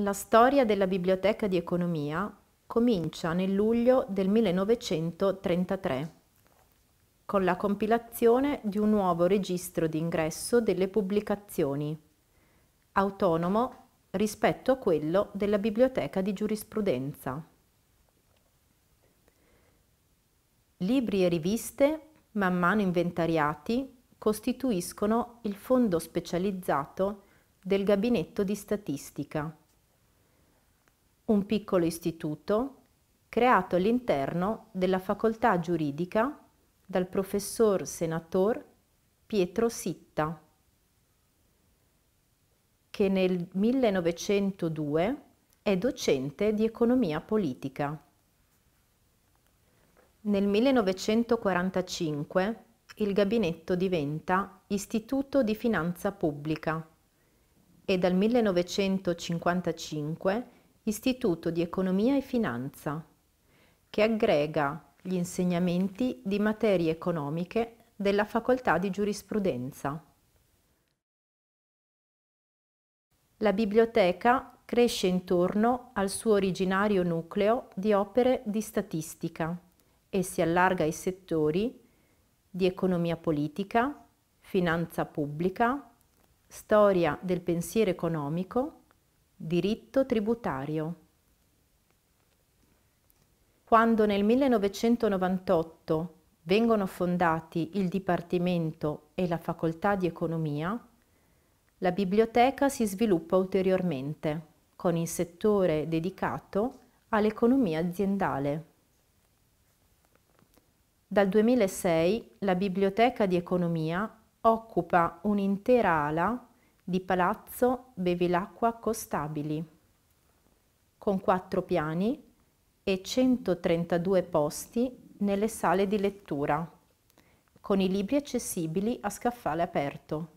La storia della biblioteca di economia comincia nel luglio del 1933 con la compilazione di un nuovo registro d'ingresso delle pubblicazioni, autonomo rispetto a quello della biblioteca di giurisprudenza. Libri e riviste, man mano inventariati, costituiscono il fondo specializzato del Gabinetto di Statistica un piccolo istituto creato all'interno della facoltà giuridica dal professor senator Pietro Sitta, che nel 1902 è docente di economia politica. Nel 1945 il gabinetto diventa Istituto di Finanza Pubblica e dal 1955 Istituto di Economia e Finanza, che aggrega gli insegnamenti di materie economiche della Facoltà di Giurisprudenza. La biblioteca cresce intorno al suo originario nucleo di opere di statistica e si allarga ai settori di economia politica, finanza pubblica, storia del pensiero economico, Diritto tributario. Quando nel 1998 vengono fondati il Dipartimento e la Facoltà di Economia, la biblioteca si sviluppa ulteriormente con il settore dedicato all'economia aziendale. Dal 2006 la Biblioteca di Economia occupa un'intera ala di Palazzo Bevilacqua Costabili, con quattro piani e 132 posti nelle sale di lettura, con i libri accessibili a scaffale aperto.